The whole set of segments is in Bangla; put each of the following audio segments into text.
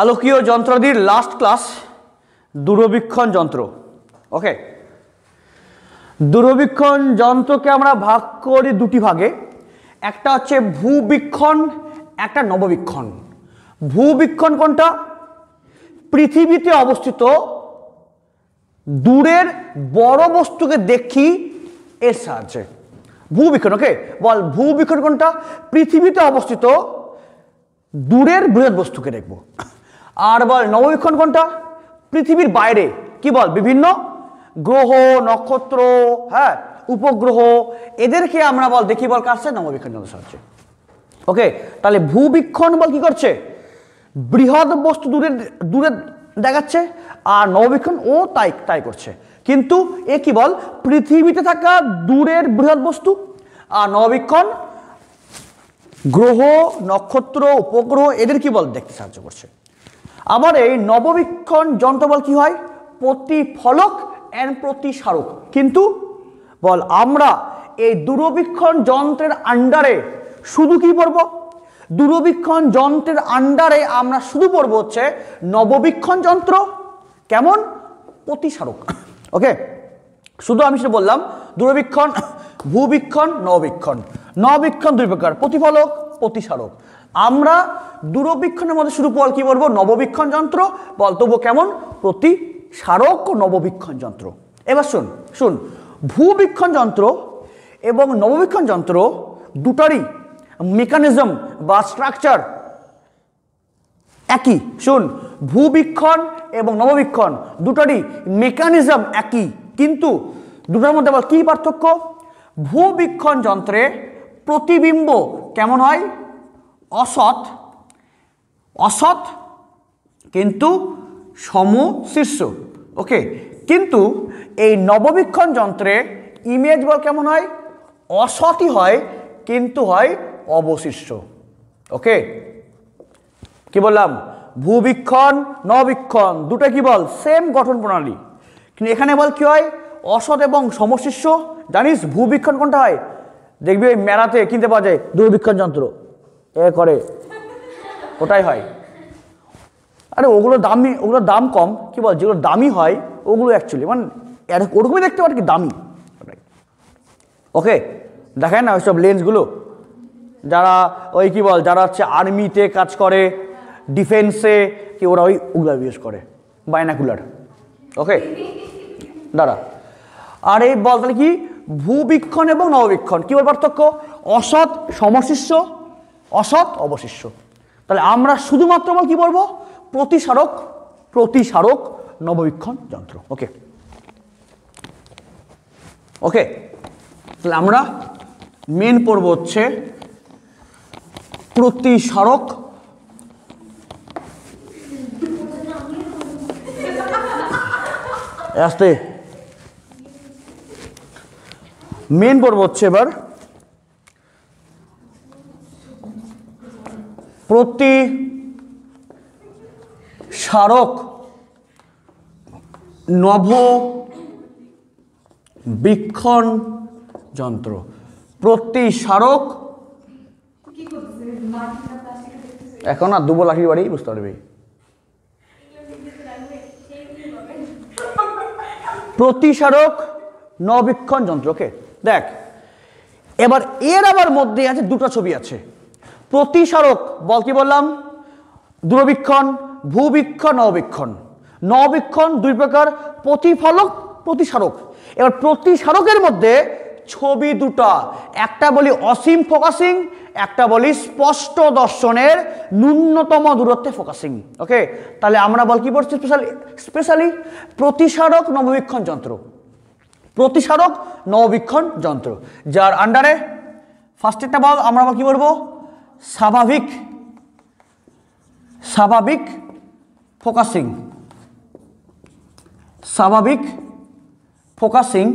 আলোকীয় যন্ত্রাদির লাস্ট ক্লাস দূরবীক্ষণ যন্ত্র ওকে দূরবীক্ষণ যন্ত্রকে আমরা ভাগ করি দুটি ভাগে একটা হচ্ছে ভূবীক্ষণ একটা নববীক্ষণ ভূবীক্ষণ কোনটা পৃথিবীতে অবস্থিত দূরের বড় বস্তুকে দেখি এর সাহায্যে ভূবীক্ষণ ওকে বল ভূবীক্ষণ কোনটা পৃথিবীতে অবস্থিত দূরের বৃহৎ বস্তুকে দেখব আর বল নববীক্ষণ কোনটা পৃথিবীর বাইরে কি বল বিভিন্ন গ্রহ নক্ষত্র হ্যাঁ উপগ্রহ এদেরকে আমরা বল দেখি বল কাছে নববীক্ষণ যন্ত্র হচ্ছে ওকে তাহলে ভূবীক্ষণ বল কি করছে বৃহৎ বস্তু দূরে দূরে দেখাচ্ছে আর নবীক্ষণ ও তাই তাই করছে কিন্তু এ কি বল পৃথিবীতে থাকা দূরের বৃহৎ বস্তু আর নববীক্ষণ গ্রহ নক্ষত্র উপগ্রহ এদের কি বল দেখতে সাহায্য করছে আমার এই নববীক্ষণ যন্ত্রবল কি হয় প্রতিফলক অ্যান্ড প্রতিসারক কিন্তু বল আমরা এই দূরবীক্ষণ যন্ত্রের আন্ডারে শুধু কি পড়ব দূরবীক্ষণ যন্ত্রের আন্ডারে আমরা শুধু পড়ব হচ্ছে নববীক্ষণ যন্ত্র কেমন প্রতিসারক ওকে শুধু আমি সেটা বললাম দূরবীক্ষণ ভূবীক্ষণ নববীক্ষণ নববীক্ষণ দুই প্রকার প্রতিফলক প্রতিসারক আমরা দূরবীক্ষণের মধ্যে শুরু বল কি বলবো নববীক্ষণ যন্ত্র বলতব্য কেমন প্রতি স্মারক ও নববীক্ষণ যন্ত্র এবার শুন শুন ভূবীক্ষণ যন্ত্র এবং নববীক্ষণ যন্ত্র দুটারই মেকানিজম বা স্ট্রাকচার একই শুন ভূবীক্ষণ এবং নববীক্ষণ দুটারই মেকানিজম একই কিন্তু দুটার মধ্যে আবার কী পার্থক্য ভূবীক্ষণ যন্ত্রে প্রতিবিম্ব কেমন হয় অসৎ অসৎ কিন্তু সম শীর্ষ ওকে কিন্তু এই নববীক্ষণ যন্ত্রে ইমেজ বল কেমন হয় অসৎই হয় কিন্তু হয় অবশিষ্ট ওকে কি বললাম ভূবীক্ষণ নবীক্ষণ দুটো কি বল সেম গঠন প্রণালী কিন্তু এখানে বল কি হয় অসৎ এবং সমশিষ্য জানিস ভূবীক্ষণ কোনটা হয় দেখবি ওই মেলাতে কিনতে পাওয়া যায় দূরবীক্ষণ যন্ত্র এ করে ওটাই হয় আরে ওগুলো দামি ওগুলো দাম কম কি বল যেগুলো দামি হয় ওগুলো অ্যাকচুয়ালি মানে ওরকমই দেখতে পারে কি দামি ওকে দেখেন না ওইসব লেন্সগুলো যারা ওই কি বল যারা হচ্ছে আর্মিতে কাজ করে ডিফেন্সে কি ওরা ওই ওগুলো ইউজ করে বাইনাকুলার ওকে দাঁড়া আর এই বল তাহলে কি ভূবীক্ষণ এবং নববীক্ষণ কী বল পার্থক্য অসৎ সমশিষ্য অসৎ অবশিষ্য তাহলে আমরা শুধুমাত্র আমরা কী বলবো প্রতিসারক প্রতিসারক নববীক্ষণ যন্ত্র ওকে ওকে তাহলে আমরা মেন পর্ব হচ্ছে প্রতিসারক আসতে মেন পর্ব হচ্ছে এবার প্রতি স্মারক নভ বীক্ষণ যন্ত্র প্রতি স্মারক এখন আর দুবো লাঠির বাড়ি বুঝতে পারবে প্রতিসারক নবীক্ষণ যন্ত্রকে দেখ এবার এর আবার মধ্যে আছে দুটো ছবি আছে প্রতিসরক বল কি বললাম দূরবীক্ষণ ভূবীক্ষণ নবীক্ষণ নবীক্ষণ দুই প্রকার প্রতিফলক প্রতিসরক এবার প্রতিসরকের মধ্যে ছবি দুটা একটা বলি অসীম ফোকাসিং একটা বলি স্পষ্ট দর্শনের ন্যূনতম দূরত্বে ফোকাসিং ওকে তাহলে আমরা বল কি পড়ছি স্পেশালি স্পেশালি প্রতিসারক নববীক্ষণ যন্ত্র প্রতিসারক নববীক্ষণ যন্ত্র যার আন্ডারে ফার্স্ট বল আমরা কি বলবো স্বাভাবিক স্বাভাবিক ফোকাসিং স্বাভাবিক ফোকাসিং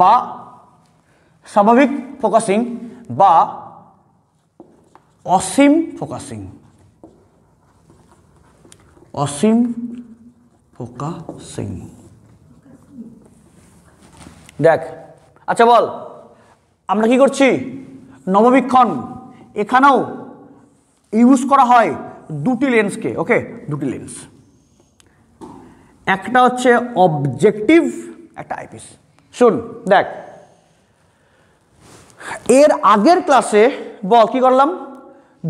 বা স্বাভাবিক ফোকাসিং বা অসীম ফোকাসিং অসীম ফোকাসিং দেখ আচ্ছা বল আমরা কি করছি নববীক্ষণ এখানেও ইউজ করা হয় দুটি লেন্সকে ওকে দুটি লেন্স একটা হচ্ছে অবজেক্টিভ একটা আইপিস শুন দেখ এর আগের ক্লাসে বল কী করলাম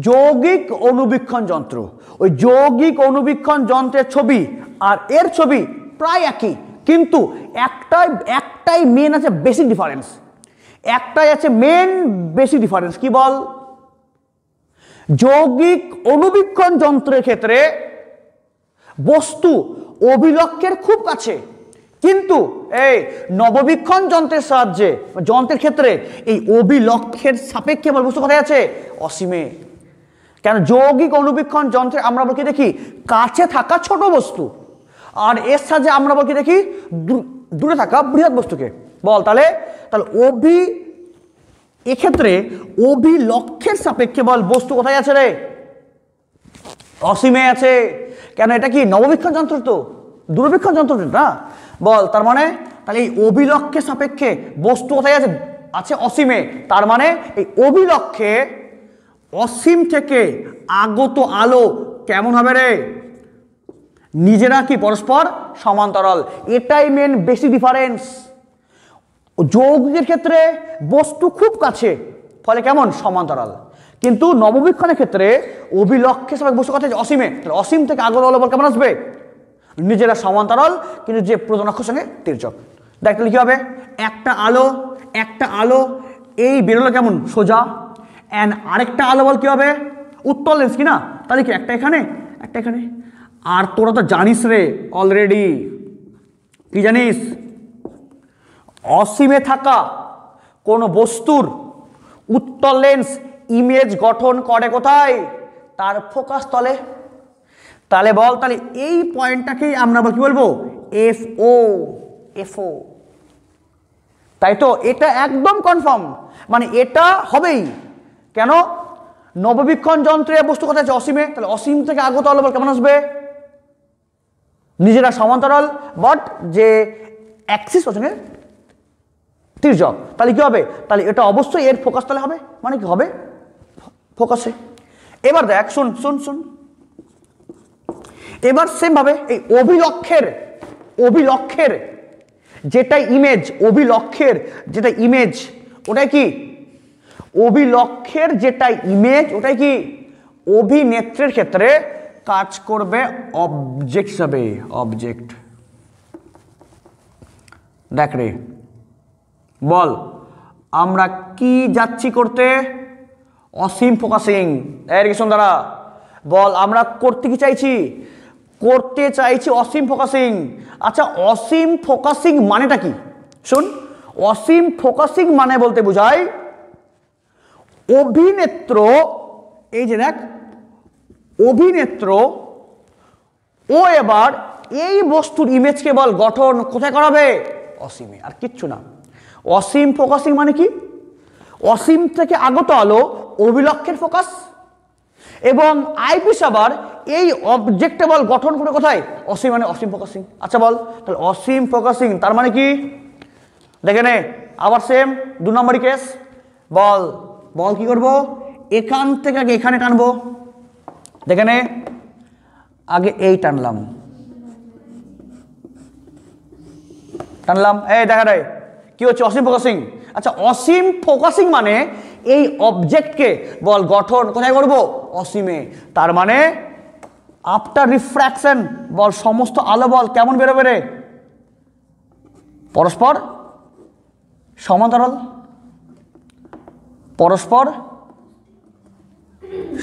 যৌগিক অনুবীক্ষণ যন্ত্র ওই যৌগিক অনুবীক্ষণ যন্ত্রের ছবি আর এর ছবি প্রায় একই কিন্তু একটাই একটাই মেন আছে বেশি ডিফারেন্স একটাই আছে মেন বেশি ডিফারেন্স কি বল যৌগিক অনুবীক্ষণ যন্ত্রের ক্ষেত্রে বস্তু অভিলক্ষের খুব কাছে কিন্তু এই নববীক্ষণ যন্ত্রের সাহায্যে যন্ত্রের ক্ষেত্রে এই অভিলক্ষের সাপেক্ষে আমার বস্তু কোথায় আছে অসীমে কেন যৌগিক অনুবীক্ষণ যন্ত্রে আমরা বলি দেখি কাছে থাকা ছোট বস্তু আর এর সাহায্যে আমরা বলি দেখি দূরে থাকা বৃহৎ বস্তুকে বল তাহলে তাহলে অভি এক্ষেত্রে অভিলক্ষের সাপেক্ষে বল বস্তু কোথায় আছে রে অসীমে আছে কেন এটা কি নববীক্ষণ যন্ত্র তো দূরবীক্ষণ যন্ত্র না বল তার মানে তাহলে এই অভিলক্ষের সাপেক্ষে বস্তু কোথায় আছে আছে অসীমে তার মানে এই অভিলক্ষে অসীম থেকে আগত আলো কেমন হবে রে নিজেরা কি পরস্পর সমান্তরাল এটাই মেন বেশি ডিফারেন্স যৌগিকের ক্ষেত্রে বস্তু খুব কাছে ফলে কেমন সমান্তরাল কিন্তু নববীক্ষণের ক্ষেত্রে অভিলক্ষে সবাই বস্তু কথা অসীমে অসীম থেকে আগর বল কেমন আসবে নিজেরা সমান্তরাল কিন্তু যে প্রজনাক্ষর সঙ্গে তীর্যক দেখ কী হবে একটা আলো একটা আলো এই বেরোলো কেমন সোজা অ্যান্ড আরেকটা আলো বল কী হবে উত্তল লেন্স কি না তাহলে কি একটা এখানে একটা এখানে আর তোরা তো জানিস রে অলরেডি কি জানিস অসীমে থাকা কোনো বস্তুর উত্তল লেন্স ইমেজ গঠন করে কোথায় তার ফোকাস তলে তাহলে বল তাহলে এই পয়েন্টটাকেই আমরা কি বলবো এফ ও এফ ও তাই তো এটা একদম কনফার্ম মানে এটা হবেই কেন নববীক্ষণ যন্ত্রে বস্তু কথা আছে অসীমে তাহলে অসীম থেকে আগত আলো বল কেমন আসবে নিজেরা সমান্তরাল বাট যে অ্যাক্সিস ওখানে তির্যক তাহলে কী হবে তাহলে এটা অবশ্যই এর ফোকাস তাহলে হবে মানে কি হবে ফোকাসে এবার দেখ শুন শুন শুন এবার সেমভাবে এই অভিলক্ষের অভিলক্ষের যেটা ইমেজ অভিলক্ষের যেটা ইমেজ ওটাই কি অভিলক্ষের যেটা ইমেজ ওটাই কি অভিনেত্রের ক্ষেত্রে কাজ করবে অবজেক্ট হিসাবে অবজেক্ট দেখ রে বল আমরা কি যাচ্ছি করতে অসীম ফোকাসিং অ্যারিগেশন দ্বারা বল আমরা করতে কি চাইছি করতে চাইছি অসীম ফোকাসিং আচ্ছা অসীম ফোকাসিং মানেটা কি শুন অসীম ফোকাসিং মানে বলতে বোঝায় অভিনেত্র এই যে দেখ অভিনেত্র ও এবার এই বস্তুর ইমেজকে বল গঠন কোথায় করাবে অসীমে আর কিচ্ছু না অসীম ফোকাসিং মানে কি অসীম থেকে আগত আলো অভিলক্ষের ফোকাস এবং আইপিস আবার এই অবজেক্টেবল গঠন করে কোথায় অসীম মানে অসীম ফোকাসিং আচ্ছা বল তাহলে অসীম ফোকাসিং তার মানে কি দেখে নে আবার সেম দু নম্বরই কেস বল বল কি করব এখান থেকে আগে এখানে টানবো দেখে নে আগে এই টানলাম টানলাম এই দেখা দেয় কি হচ্ছে অসীম ফোকাসিং আচ্ছা অসীম ফোকাসিং মানে এই অবজেক্টকে বল গঠন কোথায় করব অসীমে তার মানে আফটার রিফ্র্যাকশন বল সমস্ত আলো বল কেমন বেরোবে রে পরস্পর সমান্তরাল পরস্পর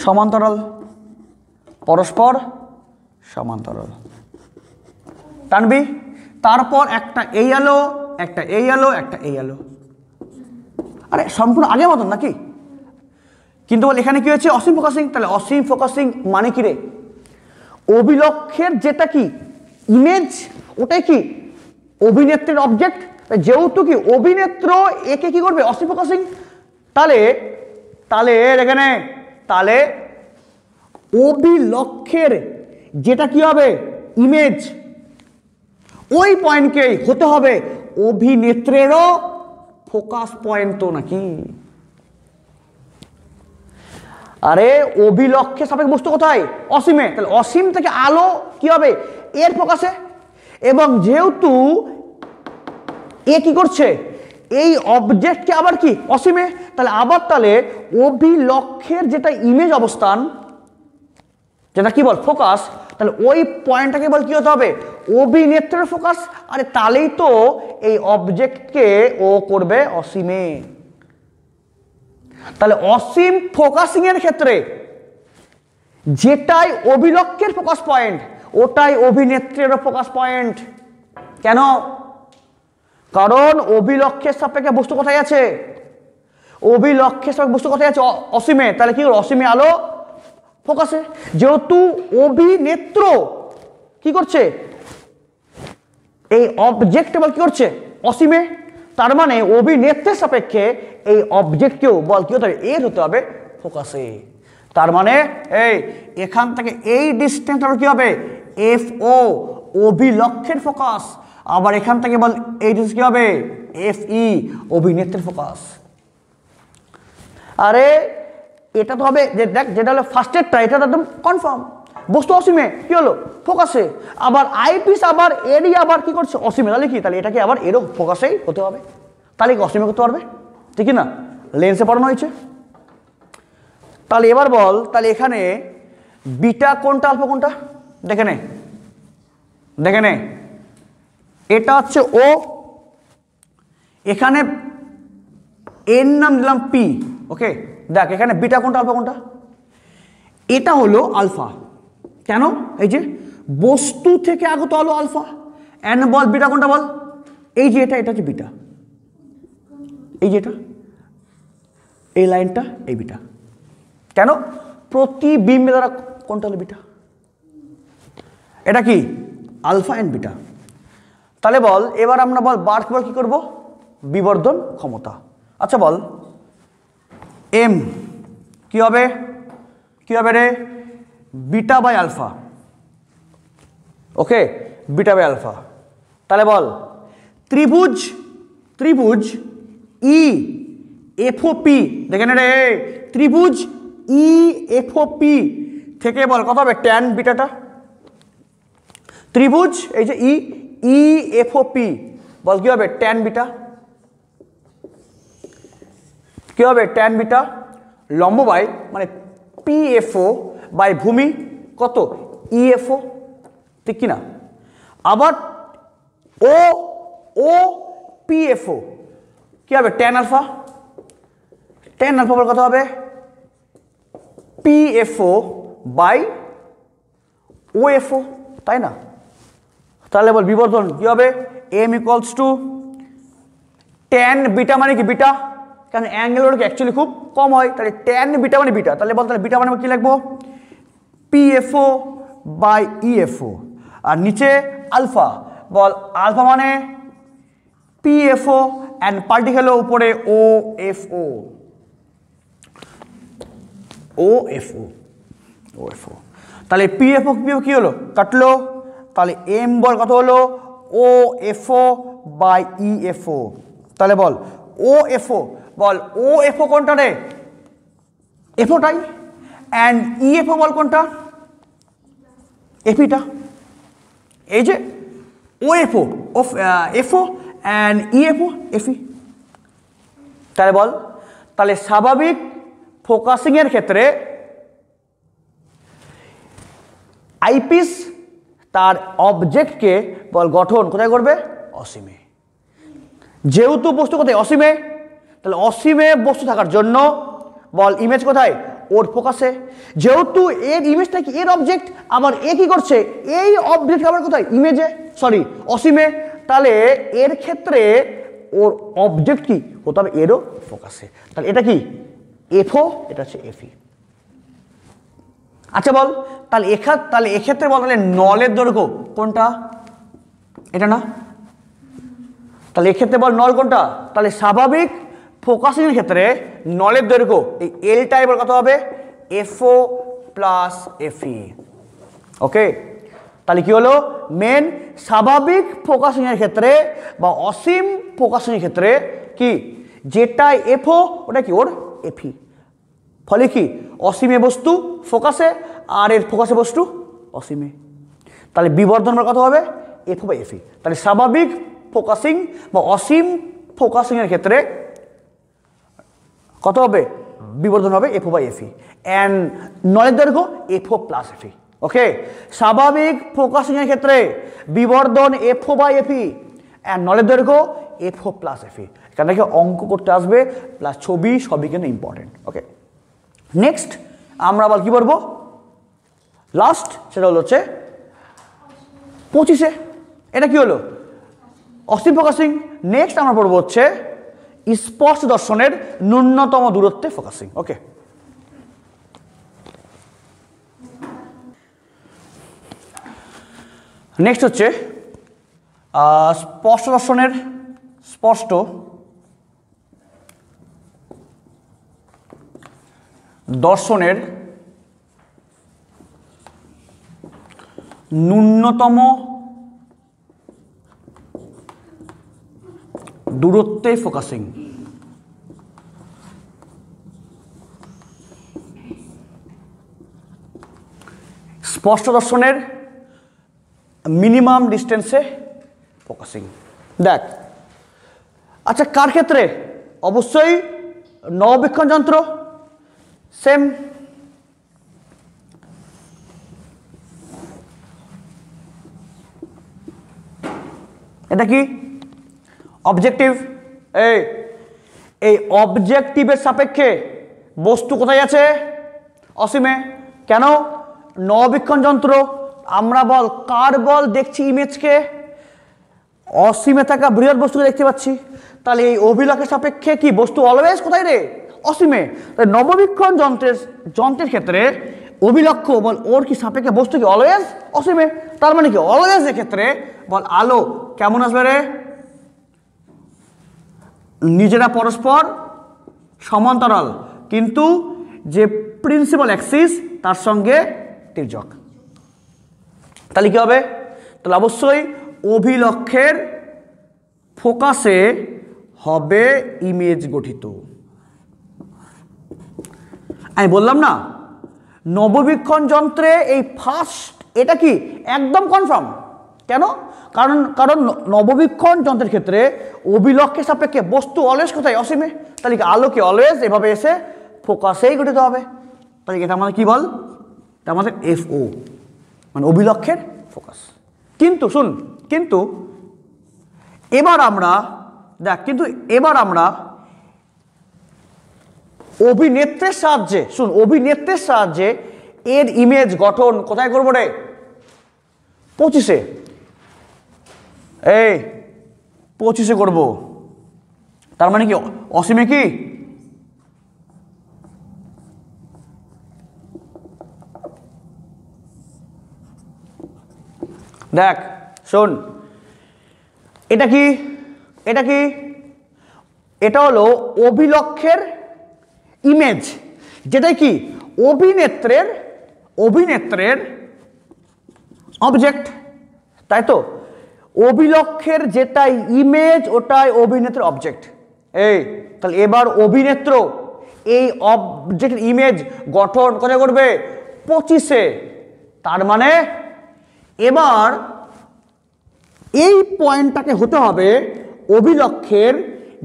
সমান্তরাল পরস্পর সমান্তরাল টানবি তারপর একটা এই আলো একটা এই আলো একটা এই আলো আরে সম্পূর্ণ আগের মতন নাকি কিন্তু বল এখানে কি হয়েছে অসীম ফোকাসিং তাহলে অসীম ফোকাসিং মানে কি রে অভিলক্ষের যেটা কি ইমেজ ওটাই কি অভিনেত্রীর অবজেক্ট যেহেতু কি অভিনেত্র একে কি করবে অসীম ফোকাসিং তাহলে তাহলে এখানে তাহলে অভিলক্ষের যেটা কি হবে ইমেজ ওই পয়েন্টকেই হতে হবে অভিনেত্রেরও ফোকাস পয়েন্ট তো নাকি আরে অভিলক্ষে সাপেক্ষ বস্তু কোথায় অসীমে তাহলে অসীম থেকে আলো কি হবে এর ফোকাসে এবং যেহেতু এ কি করছে এই অবজেক্টকে আবার কি অসীমে তাহলে আবার তাহলে অভিলক্ষের যেটা ইমেজ অবস্থান যেটা কি বল ফোকাস তাহলে ওই পয়েন্টটাকে বল কি হতে হবে অভিনেত্রের ফোকাস আরে তাহলেই তো এই অবজেক্টকে ও করবে অসীমে তাহলে অসীম ফোকাসিং এর ক্ষেত্রে যেটাই অভিলক্ষের ফোকাস পয়েন্ট ওটাই অভিনেত্রেরও ফোকাস পয়েন্ট কেন কারণ অভিলক্ষের সাপেক্ষে বস্তু কোথায় আছে অভিলক্ষের সাপেক্ষে বস্তু কোথায় আছে অসীমে তাহলে কি অসীমে আলো ফোকাসে যেহেতু অভিনেত্র কি করছে এই অবজেক্ট বল কি করছে অসীমে তার মানে অভিনেত্রের সাপেক্ষে এই অবজেক্টকেও বল কি হতে হবে এর হতে হবে ফোকাসে তার মানে এই এখান থেকে এই ডিস্টেন্স আবার কী হবে এফ ও অভিলক্ষের ফোকাস আবার এখান থেকে বল এই ডিস্টেন্স কী হবে এফ ই e, অভিনেত্রের ফোকাস আরে এটা তো হবে যে দেখ যেটা হলো ফার্স্টেরটা এটা তো একদম কনফার্ম বস্তু অসীমে কী হলো ফোকাসে আবার আইপিস আবার এরই আবার কী করছে অসীমে তাহলে কি তাহলে এটাকে আবার এরও ফোকাসেই হতে হবে তাহলে কি অসীমে করতে পারবে ঠিক না লেন্সে পড়ানো হয়েছে তাহলে এবার বল তাহলে এখানে বিটা কোনটা আলফা কোনটা দেখে নে দেখে নে এটা হচ্ছে ও এখানে এর নাম দিলাম পি ওকে দেখ এখানে বিটা কোনটা আলফা কোনটা এটা হলো আলফা কেন এই যে বস্তু থেকে আগত আলো আলফা এন বল বিটা কোনটা বল এই যে এটা এটা হচ্ছে বিটা এই যে এটা এই লাইনটা এই বিটা কেন প্রতিবিম্বে দ্বারা কোনটা হলো বিটা এটা কি আলফা অ্যান্ড বিটা তাহলে বল এবার আমরা বল বার্থ বল কী করবো বিবর্ধন ক্ষমতা আচ্ছা বল এম কি হবে কি হবে রে beta by alpha okay beta by alpha ताले बोल त्रिभुज त्रिभुज ई एफओ पी देखे ना रे त्रिभुज ई एफओ पी थे के बोल कौन सा बे टेन बीटा टा त्रिभुज ऐ जे ई ई एफओ पी बोल क्यों बे टेन बीटा क्यों बे टेन बीटा लंबो बाय माने पी एफओ বাই ভূমি কত ইএফও e ঠিক কিনা আবার ও ও পিএফও কী হবে টেন আলফা টেন আলফা বল কত হবে পিএফও বাই ওএফও তাই না তাহলে বল বিবর্ধন কী হবে M equals to tan beta মানে কি বিটা কারণ অ্যাঙ্গেল অ্যাকচুয়ালি খুব কম হয় তাহলে টেন বিটা মানে বিটা তাহলে বল তাহলে বিটা মানে কী লাগবো পিএফও বাই ইএফও আর নিচে আলফা বল আলফা মানে পিএফও অ্যান্ড পার্টিকেলও উপরে ও এফ ও এফও ও এফ ও তাহলে পিএফও পিএফ কী হলো কাটলো তাহলে এম বল কত হলো ও এফও বাই ও তাহলে বল ও এফও বল ও এফও কোনটা রে এফ ওটাই অ্যান্ড ইএফও বল কোনটা এপিটা এই যে ওএফও এফ এফও অ্যান্ড ইএফও এফি তাহলে বল তাহলে স্বাভাবিক ফোকাসিংয়ের ক্ষেত্রে আইপিস তার অবজেক্টকে বল গঠন কোথায় করবে অসীমে যেহেতু বস্তু কোথায় অসীমে তাহলে অসীমে বস্তু থাকার জন্য বল ইমেজ কোথায় ওর ফোকাসে যেহেতু এর ইমেজটা কি এর অবজেক্ট আবার এ কি করছে এই অবজেক্ট আবার কোথায় ইমেজে সরি অসীমে তাহলে এর ক্ষেত্রে ওর অবজেক্ট কি হতে হবে এরও ফোকাসে তাহলে এটা কি এফও এটা হচ্ছে এফই e। আচ্ছা বল তাহলে এখা তাহলে এক্ষেত্রে বল তাহলে নলের দৈর্ঘ্য কোনটা এটা না তাহলে এক্ষেত্রে বল নল কোনটা তাহলে স্বাভাবিক ফোকাসিংয়ের ক্ষেত্রে নলের দৈর্ঘ্য এই এল টাইপের কত হবে এফও প্লাস এফই ওকে তাহলে কী হলো মেন স্বাভাবিক ফোকাসিংয়ের ক্ষেত্রে বা অসীম ফোকাসিংয়ের ক্ষেত্রে কি যেটা এফও ওটা কি ওর এফি e. ফলে কি অসীমে বস্তু ফোকাসে আর এর ফোকাসে বস্তু অসীমে তাহলে বিবর্ধন কত হবে এফ বা এফি তাহলে স্বাভাবিক ফোকাসিং বা অসীম ফোকাসিংয়ের ক্ষেত্রে কত হবে বিবর্ধন হবে এফও বাই এফি অ্যান্ড নয়ের দৈর্ঘ্য এফও প্লাস এফি ওকে স্বাভাবিক প্রকাশনের ক্ষেত্রে বিবর্ধন এফও বাই এফি অ্যান্ড নলের দৈর্ঘ্য এফো প্লাস এফি কেন কি অঙ্ক করতে আসবে প্লাস ছবি সবই কিন্তু ইম্পর্টেন্ট ওকে নেক্সট আমরা আবার কী করবো লাস্ট সেটা হলো হচ্ছে পঁচিশে এটা কি হলো অসীম প্রকাশিং নেক্সট আমরা পড়বো হচ্ছে স্পর্শ দর্শনের ন্যূনতম দূরত্বে ফোকাসিং ওকে নেক্সট হচ্ছে স্পষ্ট দর্শনের স্পষ্ট দর্শনের ন্যূনতম দূরত্বে ফোকাসিং স্পষ্ট দর্শনের মিনিমাম ডিস্টেন্সে ফোকাসিং দেখ আচ্ছা কার ক্ষেত্রে অবশ্যই নবীক্ষণ যন্ত্র সেম এটা কি অবজেক্টিভ এই এই অবজেক্টিভের সাপেক্ষে বস্তু কোথায় আছে অসীমে কেন নবীক্ষণ যন্ত্র আমরা বল কার বল দেখছি ইমেজকে অসীমে থাকা বৃহৎ বস্তুকে দেখতে পাচ্ছি তাহলে এই অভিলক্ষের সাপেক্ষে কি বস্তু অলওয়েজ কোথায় রে অসীমে তাই নববীক্ষণ যন্ত্রের যন্ত্রের ক্ষেত্রে অভিলক্ষ বল ওর কি সাপেক্ষে বস্তু কি অলওয়েজ অসীমে তার মানে কি অলওয়েজ এক্ষেত্রে বল আলো কেমন আসবে রে নিজেরা পরস্পর সমান্তরাল কিন্তু যে প্রিন্সিপাল অ্যাক্সিস তার সঙ্গে তির্যক তাহলে কী হবে তাহলে অবশ্যই অভিলক্ষের ফোকাসে হবে ইমেজ গঠিত আমি বললাম না নববীক্ষণ যন্ত্রে এই ফার্স্ট এটা কি একদম কনফার্ম কেন কারণ কারণ নববীক্ষণ যন্ত্রের ক্ষেত্রে অভিলক্ষের সাপেক্ষে বস্তু অলওয়েজ কোথায় অসীমে তাহলে কি আলোকে অলওয়েজ এভাবে এসে ফোকাসেই গঠিত হবে তাহলে এটা আমাদের কী বল এটা আমাদের এফও মানে অভিলক্ষের ফোকাস কিন্তু শুন কিন্তু এবার আমরা দেখ কিন্তু এবার আমরা অভিনেত্রের সাহায্যে শুন অভিনেত্রের সাহায্যে এর ইমেজ গঠন কোথায় করবো রে পঁচিশে এই পঁচিশে করব তার মানে কি অসীমে কি দেখ শোন এটা কি এটা কি এটা হলো অভিলক্ষের ইমেজ যেটাই কি অভিনেত্রের অভিনেত্রের অবজেক্ট তাই তো অভিলক্ষের যেটাই ইমেজ ওটাই অভিনেত্রের অবজেক্ট এই তাহলে এবার অভিনেত্র এই অবজেক্টের ইমেজ গঠন করে করবে পঁচিশে তার মানে এবার এই পয়েন্টটাকে হতে হবে অভিলক্ষের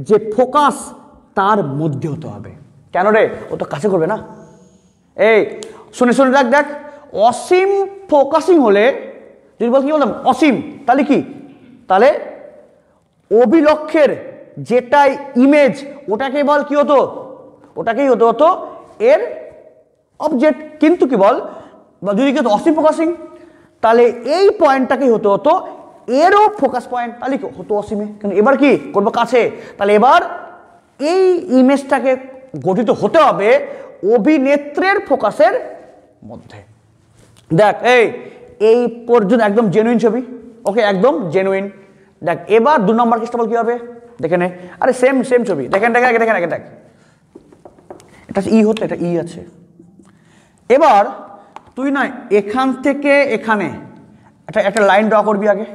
যে ফোকাস তার মধ্যে হতে হবে কেন রে ও তো কাছে করবে না এই শুনে শুনে দেখ দেখ অসীম ফোকাসিং হলে যদি বল কি বললাম অসীম তাহলে কি তাহলে অভিলক্ষের যেটাই ইমেজ ওটাকে বল কি হতো ওটাকেই হতে হতো এর অবজেক্ট কিন্তু কি বল বা যদি হতো অসীম ফোকাসিং তাহলে এই পয়েন্টটাকেই হতে হতো এরও ফোকাস পয়েন্ট তাহলে কি হতো অসীমে কিন্তু এবার কি করবো কাছে তাহলে এবার এই ইমেজটাকে গঠিত হতে হবে অভিনেত্রের ফোকাসের মধ্যে দেখ এই এই পর্যন্ত একদম জেনুইন ছবি ওকে একদম জেনুইন দেখ এবার দু নম্বর কেসটা বল কী হবে দেখে নে আরে সেম সেম ছবি দেখেন দেখেন আগে দেখেন আগে দেখ এটা ই e হতো এটা ই e আছে এবার তুই না এখান থেকে এখানে একটা একটা লাইন ড্র করবি আগে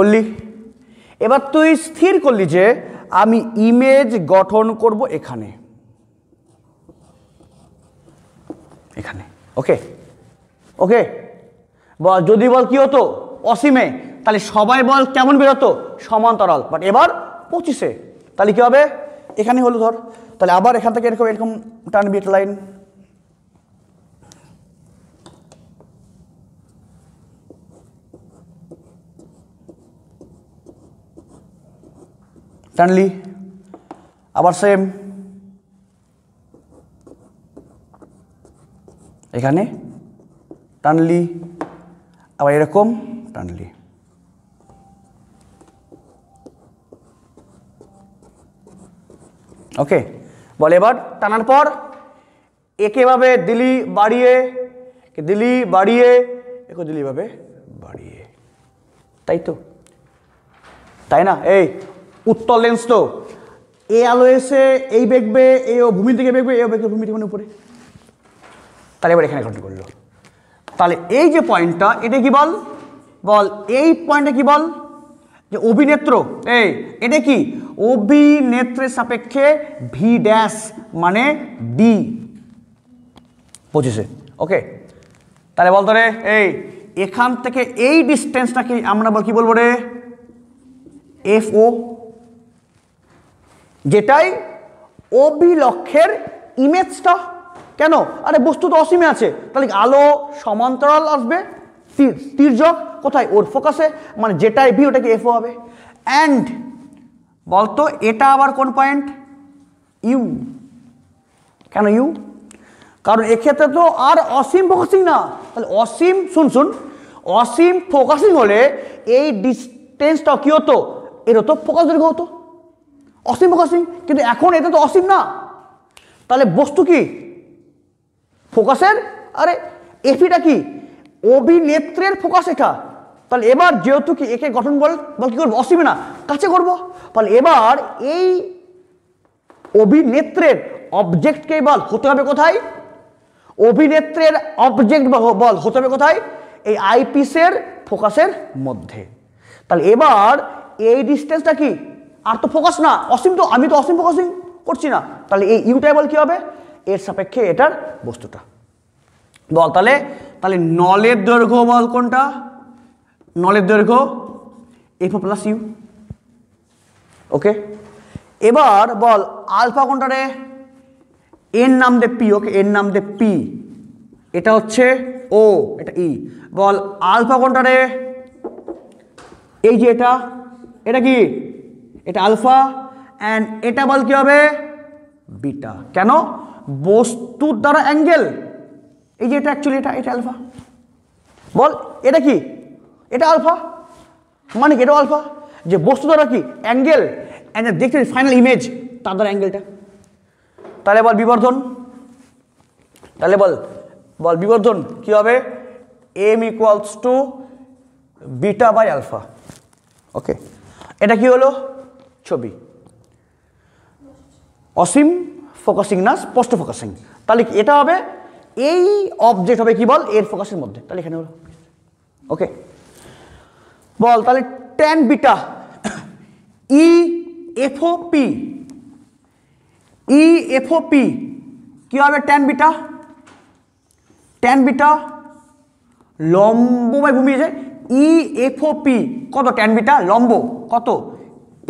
করলি এবার তুই স্থির করলি যে আমি ইমেজ গঠন করব এখানে এখানে ওকে ওকে যদি বল কি হতো অসীমে তাহলে সবাই বল কেমন বেরোতো সমান্তরাল বাট এবার পঁচিশে তাহলে কি হবে এখানে হলো ধর তাহলে আবার এখান থেকে এরকম এরকম টানবি লাইন টানলি আবার সেম এখানে টানলি আবার এরকম টানলি ওকে বলে এবার টানার পর একেভাবে দিলি বাড়িয়ে দিলি বাড়িয়ে একে দিলি ভাবে বাড়িয়ে তাই তো তাই না এই উত্তর লেন্স তো এ আলো এসে এই বেঁকবে এ ও ভূমি থেকে বেঁকবে এ ও বেঁকবে ভূমি থেকে মানে উপরে তাহলে এবার এখানে ঘটনা করলো তাহলে এই যে পয়েন্টটা এটা কি বল বল এই পয়েন্টটা কি বল যে অভিনেত্র এই এটা কি অভিনেত্রের সাপেক্ষে ভি ড্যাশ মানে ডি পঁচিশে ওকে তাহলে বলতো রে এই এখান থেকে এই ডিস্টেন্সটাকে আমরা কি বলবো রে এফ ও যেটাই অভিলক্ষের ইমেজটা কেন আরে বস্তু তো অসীমে আছে তাহলে আলো সমান্তরাল আসবে তীর তীর্যক কোথায় ওর ফোকাসে মানে যেটাই ভি ওটাকে এফও হবে অ্যান্ড বলতো এটা আবার কোন পয়েন্ট ইউ কেন ইউ কারণ এক্ষেত্রে তো আর অসীম ফোকাসিং না তাহলে অসীম শুন শুন অসীম ফোকাসিং হলে এই ডিস্টেন্সটা কী হতো এর হতো ফোকাস দীর্ঘ হতো অসীম অসীম কিন্তু এখন এটা তো অসীম না তাহলে বস্তু কি ফোকাসের আরে এফিটা কি অভিনেত্রের ফোকাস এটা তাহলে এবার যেহেতু কি একে গঠন বল বল কী করবো অসীমে না কাছে করব তাহলে এবার এই অভিনেত্রের অবজেক্টকে বল হতে হবে কোথায় অভিনেত্রের অবজেক্ট বল হতে হবে কোথায় এই আইপিসের ফোকাসের মধ্যে তাহলে এবার এই ডিস্টেন্সটা কি আর তো ফোকাস না অসীম তো আমি তো অসীম ফোকাসিং করছি না তাহলে এই ইউটাই বল কী হবে এর সাপেক্ষে এটার বস্তুটা বল তাহলে তাহলে নলের দৈর্ঘ্য বল কোনটা নলের দৈর্ঘ্য এফ প্লাস ইউ ওকে এবার বল আলফা কোনটা রে এর নাম দে পি ওকে এর নাম দে পি এটা হচ্ছে ও এটা ই e। বল আলফা কোনটা রে এই যে এটা এটা কি এটা আলফা অ্যান্ড এটা বল কী হবে বিটা কেন বস্তুর দ্বারা অ্যাঙ্গেল এই যে এটা অ্যাকচুয়ালি এটা এটা আলফা বল এটা কি এটা আলফা মানে কি এটা আলফা যে বস্তু দ্বারা কি অ্যাঙ্গেল অ্যান্ড দেখতে ফাইনাল ইমেজ তার দ্বারা অ্যাঙ্গেলটা তাহলে বল বিবর্ধন তাহলে বল বল বিবর্ধন কী হবে M equals to beta by alpha okay এটা কি হলো ছবি অসীম ফোকাসিং না স্পষ্ট ফোকাসিং তাহলে এটা হবে এই অবজেক্ট হবে কি বল এর ফোকাসের মধ্যে তাহলে এখানে হলো ওকে বল তাহলে tan beta E F O P E F O P কী হবে ট্যান বিটা ট্যান বিটা লম্ব বাই ভূমি যে ই এফও পি কত ট্যান বিটা লম্ব কত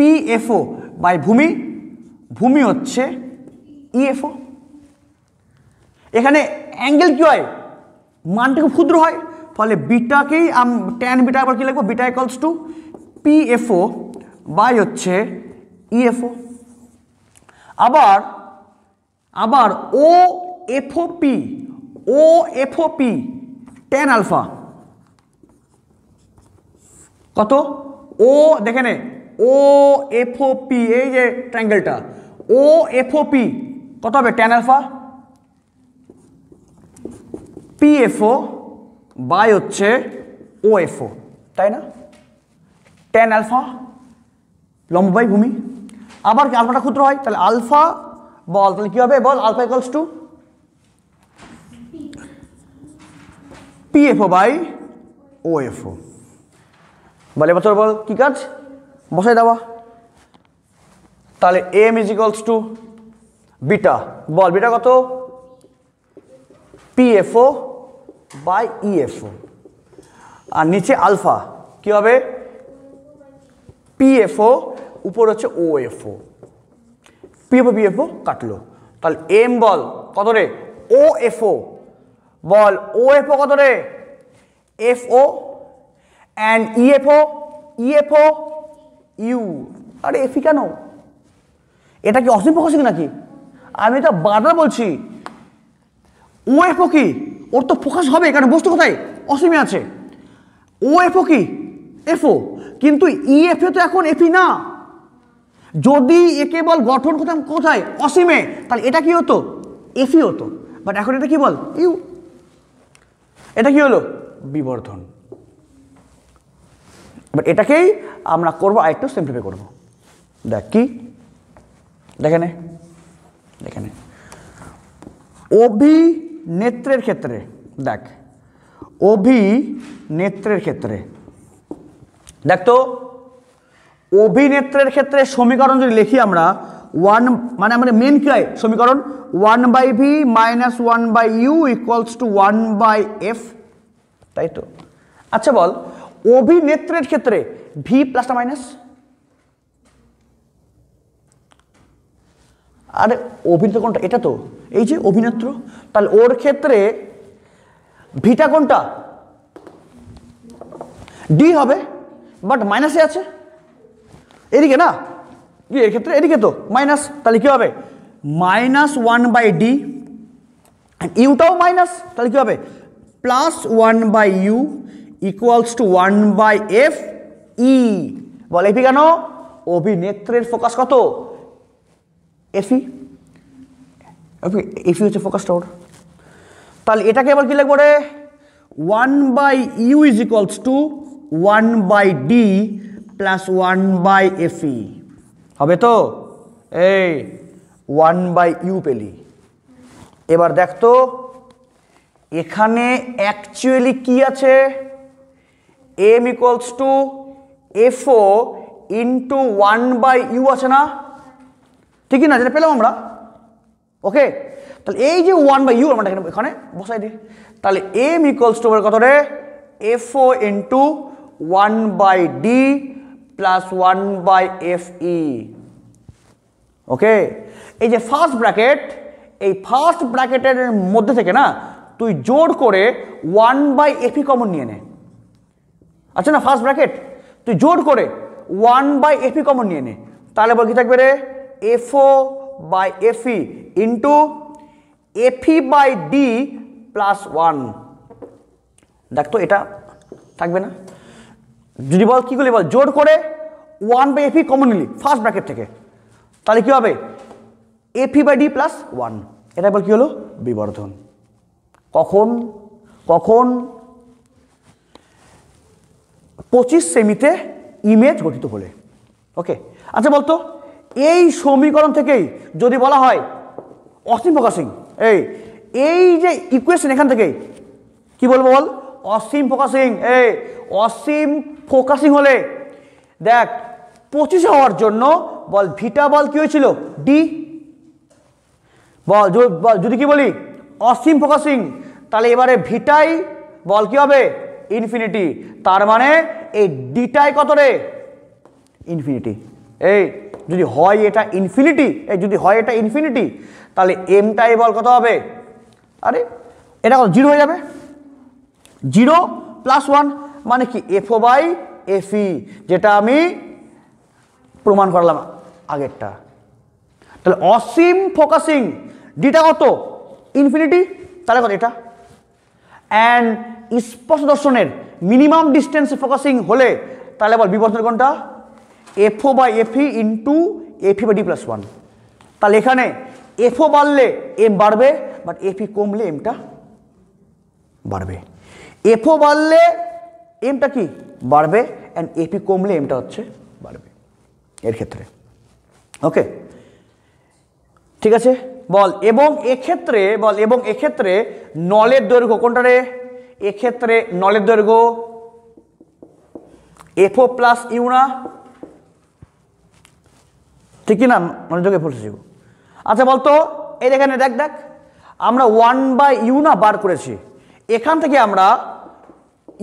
পিএফও বাই ভূমি ভূমি হচ্ছে ইএফও e এখানে অ্যাঙ্গেল কী হয় মানটা খুব ক্ষুদ্র হয় ফলে বিটাকেই ট্যান বিটা আবার কী লাগবো beta equals to P F O by হচ্ছে ইএফও e আবার আবার O F O P O F O P tan alpha কত ও দেখে নে ও এফও পি এই যে ট্রাঙ্গেলটা ও এফও পি কত হবে tan alpha P F O by হচ্ছে ও এফও তাই না ট্যান আলফা লম্বাই ভূমি আবার কি আলফাটা ক্ষুদ্র হয় তাহলে আলফা বল তাহলে কী হবে বল alpha equals to F O by O F O বলে বছর বল কী কাজ বসাই দেওয়া তাহলে এম ইজিকলস টু বিটা বল বিটা কত পিএফও বাই ইএফও আর নিচে আলফা কি হবে পিএফও উপর হচ্ছে ও বি পিএফও ও কাটলো তাহলে এম বল কত রে ও এফও বল ও এফও কত রে F O and E F O E F O U আরে এফি কেন এটা কি অসীম ফোকাসিং নাকি আমি এটা বারবার বলছি ও এফও কি ওর তো ফোকাস হবে কারণ বস্তু কোথায় অসীমে আছে ও এফও কি এফও কিন্তু ই এফ তো এখন এফি না যদি এ কেবল গঠন কোথায় কোথায় অসীমে তাহলে এটা কি হতো এফি হতো বাট এখন এটা কি বল ইউ এটা কি হলো বিবর্ধন এটাকেই আমরা করব আর একটু সিম্পলিফাই করবো দেখ কি দেখেনে দেখেনে অভিনেত্রের ক্ষেত্রে দেখ অভিনেত্রের ক্ষেত্রে দেখ তো অভিনেত্রের ক্ষেত্রে সমীকরণ যদি লিখি আমরা ওয়ান মানে আমাদের মেন কী হয় সমীকরণ one by V minus one by U equals to one by F তাই তো আচ্ছা বল অভিনেত্রের ক্ষেত্রে ভি প্লাসটা মাইনাস আরে অভিনেত্র কোনটা এটা তো এই যে অভিনেত্র তাহলে ওর ক্ষেত্রে ভিটা কোনটা ডি হবে বাট মাইনাসে আছে এদিকে না এর ক্ষেত্রে এদিকে তো মাইনাস তাহলে কী হবে মাইনাস ওয়ান বাই ডি ইউটাও মাইনাস তাহলে কী হবে plus one by U equals to one by F ই বল এফি কেন অভিনেত্রের ফোকাস কত এফি এফি e। e, e হচ্ছে ফোকাসটা ওর তাহলে এটাকে এবার কি লিখবো রে one by U is equals to one by D plus one by F হবে তো এই ওয়ান বাই ইউ পেলি এবার দেখতো এখানে অ্যাকচুয়ালি কি আছে M equals to F O into one by U আছে না ঠিকই না যেটা পেলাম আমরা ওকে তাহলে এই যে ওয়ান বাই ইউ আমরা এখানে এখানে বসাই দিই তাহলে এম ইকুয়ালস টু কত রে F O into one by D plus one by F ই ওকে এই যে ফার্স্ট ব্র্যাকেট এই ফার্স্ট ব্র্যাকেটের মধ্যে থেকে না তুই জোর করে ওয়ান বাই এফ ই কমন নিয়ে নে আচ্ছা না ফার্স্ট ব্র্যাকেট তুই জোর করে ওয়ান বাই এফি কমন নিয়ে নে তাহলে বল কি থাকবে রে F O by F into F by D plus one দেখ তো এটা থাকবে না যদি বল কী করলি বল জোর করে ওয়ান বাই এফি কমন নিলি ফার্স্ট ব্র্যাকেট থেকে তাহলে কী হবে F by D plus one এটা বল কী হলো বিবর্ধন কখন কখন পঁচিশ সেমিতে ইমেজ গঠিত হলে ওকে আচ্ছা বলতো এই সমীকরণ থেকেই যদি বলা হয় অসীম প্রকাশিং এই এই যে ইকুয়েশন এখান থেকে কি বলবো বল অসীম ফোকাসিং এই অসীম ফোকাসিং হলে দেখ পঁচিশে হওয়ার জন্য বল ভিটা বল কী হয়েছিল ডি বল যদি কি বলি অসীম ফোকাসিং তাহলে এবারে ভিটাই বল কী হবে ইনফিনিটি তার মানে এই ডিটাই কত রে ইনফিনিটি এই যদি হয় এটা ইনফিনিটি এই যদি হয় এটা ইনফিনিটি তাহলে এমটাই বল কত হবে আরে এটা কত জিরো হয়ে যাবে জিরো প্লাস ওয়ান মানে কি এফও বাই এফ যেটা আমি প্রমাণ করলাম আগেরটা তাহলে অসীম ফোকাসিং ডিটা কত ইনফিনিটি তাহলে কত এটা অ্যান্ড স্পর্শ দর্শনের মিনিমাম ডিস্টেন্সে ফোকাসিং হলে তাহলে বল বিবর্তনের কোনটা এফও বা এফি ইন্টু এফি বা ডি প্লাস ওয়ান তাহলে এখানে এফও বাড়লে এম বাড়বে বাট এফি e কমলে এমটা বাড়বে এফও বাড়লে এমটা কি বাড়বে অ্যান্ড এপি e কমলে এমটা হচ্ছে বাড়বে এর ক্ষেত্রে ওকে ঠিক আছে বল এবং এক্ষেত্রে বল এবং এক্ষেত্রে নলের দৈর্ঘ্য কোনটা রে এক্ষেত্রে নলের দৈর্ঘ্য এফও প্লাস ইউ না ঠিকই না মনোযোগ এফও প্লাস আচ্ছা বলতো এই এখানে দেখ দেখ আমরা ওয়ান বাই ইউ না বার করেছি এখান থেকে আমরা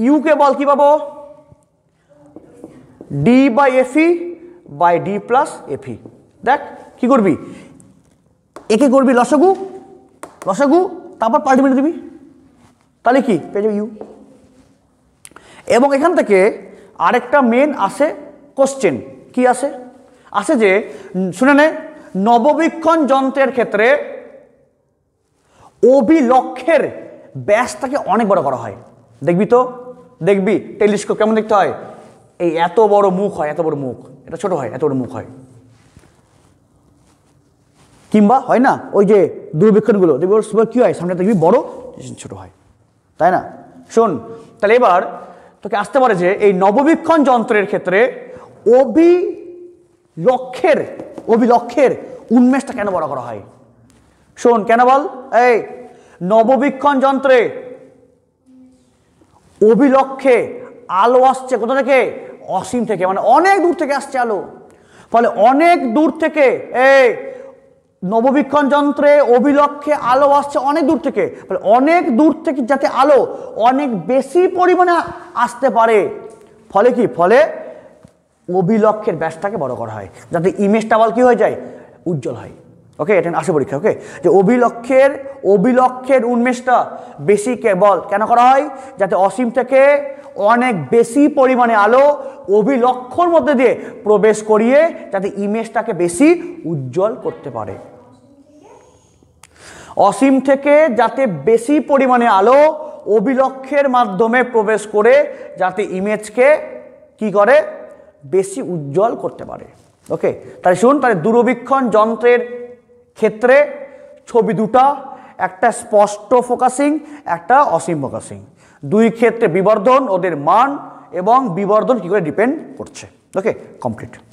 ইউকে বল কি পাবো D by F by D plus F দেখ কি করবি একে করবি লসগু লসগু তারপর পাল্টিমেট দিবি তাহলে কি পেয়ে যাবি ইউ এবং এখান থেকে আরেকটা মেন আসে কোশ্চেন কি আসে আসে যে শুনে নে নববীক্ষণ যন্ত্রের ক্ষেত্রে অভিলক্ষের ব্যাসটাকে অনেক বড় করা হয় দেখবি তো দেখবি টেলিস্কোপ কেমন দেখতে হয় এই এত বড় মুখ হয় এত বড় মুখ এটা ছোট হয় এত বড় মুখ হয় কিংবা হয় না ওই যে দূরবীক্ষণগুলো দেখবি ওর সুপার কী হয় সামনে দেখবি বড় ছোট হয় তাই না শোন তাহলে এবার তোকে আসতে পারে যে এই নববীক্ষণ যন্ত্রের ক্ষেত্রে অভিলক্ষের অভিলক্ষের উন্মেষটা কেন বড় করা হয় শোন কেন বল এই নববীক্ষণ যন্ত্রে অভিলক্ষে আলো আসছে কোথা থেকে অসীম থেকে মানে অনেক দূর থেকে আসছে আলো ফলে অনেক দূর থেকে এই নববীক্ষণ যন্ত্রে অবিলক্ষে আলো আসছে অনেক দূর থেকে অনেক দূর থেকে যাতে আলো অনেক বেশি পরিমাণে আসতে পারে ফলে কি ফলে অভিলক্ষের ব্যাসটাকে বড় করা হয় যাতে ইমেজটা আবার কী হয়ে যায় উজ্জ্বল হয় ওকে এটা আসে পরীক্ষা ওকে যে অভিলক্ষের অভিলক্ষের উন্মেষটা বেশি কেবল কেন করা হয় যাতে অসীম থেকে অনেক বেশি পরিমাণে আলো অভিলক্ষর মধ্যে দিয়ে প্রবেশ করিয়ে যাতে ইমেজটাকে বেশি উজ্জ্বল করতে পারে অসীম থেকে যাতে বেশি পরিমাণে আলো অভিলক্ষের মাধ্যমে প্রবেশ করে যাতে ইমেজকে কি করে বেশি উজ্জ্বল করতে পারে ওকে তাহলে শুন তাহলে দূরবীক্ষণ যন্ত্রের ক্ষেত্রে ছবি দুটা একটা স্পষ্ট ফোকাসিং একটা অসীম ফোকাসিং দুই ক্ষেত্রে বিবর্ধন ওদের মান এবং বিবর্ধন কী করে ডিপেন্ড করছে ওকে কমপ্লিট